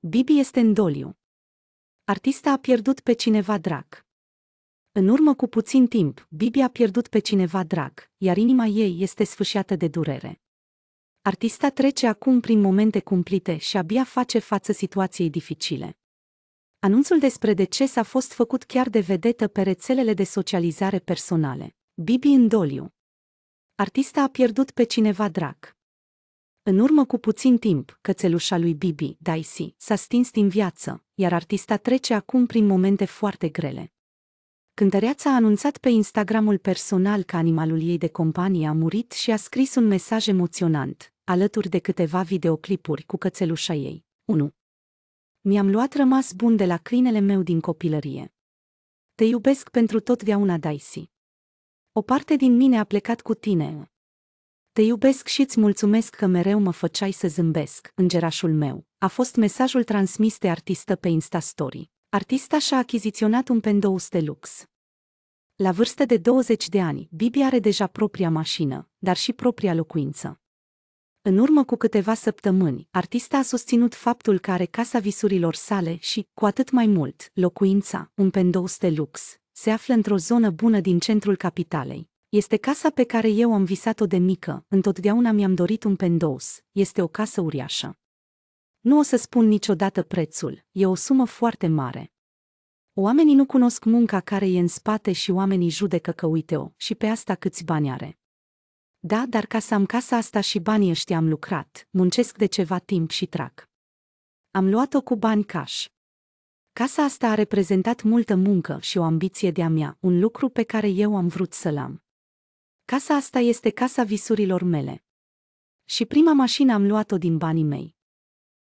Bibi este în doliu. Artista a pierdut pe cineva drag. În urmă cu puțin timp, Bibi a pierdut pe cineva drag, iar inima ei este sfâșiată de durere. Artista trece acum prin momente cumplite și abia face față situației dificile. Anunțul despre deces a fost făcut chiar de vedetă pe rețelele de socializare personale. Bibi în doliu artista a pierdut pe cineva drag. În urmă cu puțin timp, cățelușa lui Bibi, Daisy, s-a stins din viață, iar artista trece acum prin momente foarte grele. Cântăreața a anunțat pe Instagramul personal că animalul ei de companie a murit și a scris un mesaj emoționant, alături de câteva videoclipuri cu cățelușa ei. 1. Mi-am luat rămas bun de la câinele meu din copilărie. Te iubesc pentru totdeauna, Daisy. O parte din mine a plecat cu tine. Te iubesc și îți mulțumesc că mereu mă făceai să zâmbesc, îngerașul meu, a fost mesajul transmis de artistă pe Instastory. Artista și-a achiziționat un pendous de lux. La vârstă de 20 de ani, Bibi are deja propria mașină, dar și propria locuință. În urmă cu câteva săptămâni, artista a susținut faptul că are casa visurilor sale și, cu atât mai mult, locuința, un pendous de lux, se află într-o zonă bună din centrul capitalei. Este casa pe care eu am visat-o de mică, întotdeauna mi-am dorit un pendous, este o casă uriașă. Nu o să spun niciodată prețul, e o sumă foarte mare. Oamenii nu cunosc munca care e în spate și oamenii judecă că uite-o și pe asta câți bani are. Da, dar ca să am casa asta și banii ăștia am lucrat, muncesc de ceva timp și trac. Am luat-o cu bani cash. Casa asta a reprezentat multă muncă și o ambiție de-a mea, un lucru pe care eu am vrut să-l am. Casa asta este casa visurilor mele. Și prima mașină am luat-o din banii mei.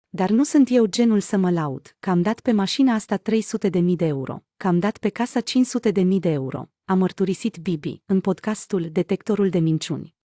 Dar nu sunt eu genul să mă laud, că am dat pe mașina asta 300 de mii de euro, că am dat pe casa 500 de mii de euro, a mărturisit Bibi în podcastul Detectorul de Minciuni.